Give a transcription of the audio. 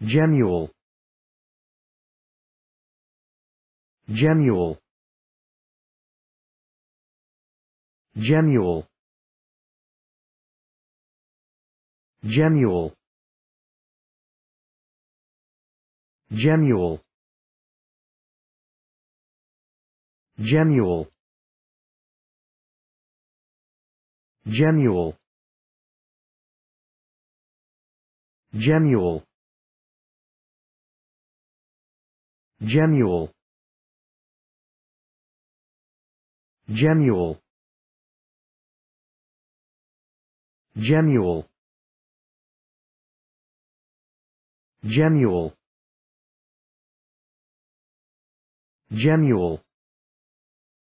Gemule. Gemule. Gemule. Gemule. Gemule. Gemule. Gemule. Gemule. Gemule. Gemule. Gemule. Gemule. Gemule.